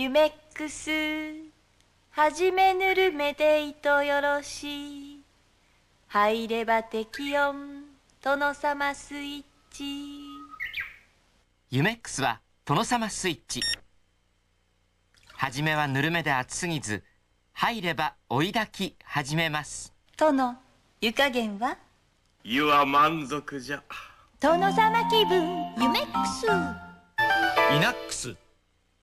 ユメックス。はじめぬるめでいとよろしい。入れば適温殿様スイッチユメックスは殿様スイッチはじめはぬるめで熱すぎず入れば追い抱き始めます殿湯加減は湯は満足じゃ殿様気分ユメックス。イナックス